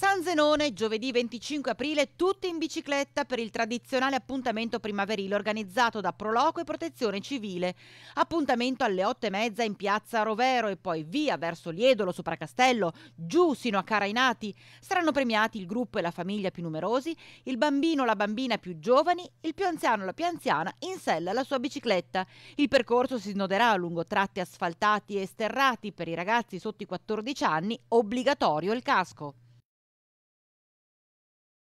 San Zenone, giovedì 25 aprile, tutti in bicicletta per il tradizionale appuntamento primaverile organizzato da Proloco e Protezione Civile. Appuntamento alle 8.30 in piazza Rovero e poi via verso Liedolo, sopra Castello, giù sino a Carainati. Saranno premiati il gruppo e la famiglia più numerosi, il bambino o la bambina più giovani, il più anziano o la più anziana in sella alla sua bicicletta. Il percorso si snoderà lungo tratti asfaltati e sterrati per i ragazzi sotto i 14 anni, obbligatorio il casco.